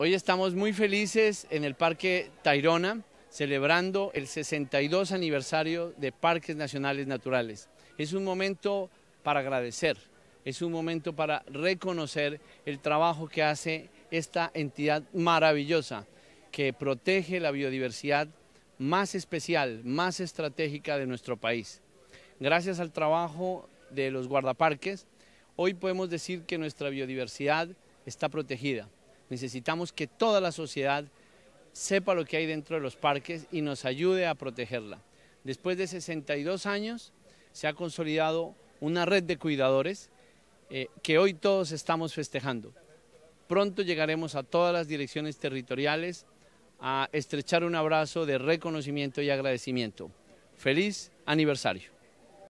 Hoy estamos muy felices en el Parque Tayrona, celebrando el 62 aniversario de Parques Nacionales Naturales. Es un momento para agradecer, es un momento para reconocer el trabajo que hace esta entidad maravillosa que protege la biodiversidad más especial, más estratégica de nuestro país. Gracias al trabajo de los guardaparques, hoy podemos decir que nuestra biodiversidad está protegida. Necesitamos que toda la sociedad sepa lo que hay dentro de los parques y nos ayude a protegerla. Después de 62 años se ha consolidado una red de cuidadores eh, que hoy todos estamos festejando. Pronto llegaremos a todas las direcciones territoriales a estrechar un abrazo de reconocimiento y agradecimiento. Feliz aniversario.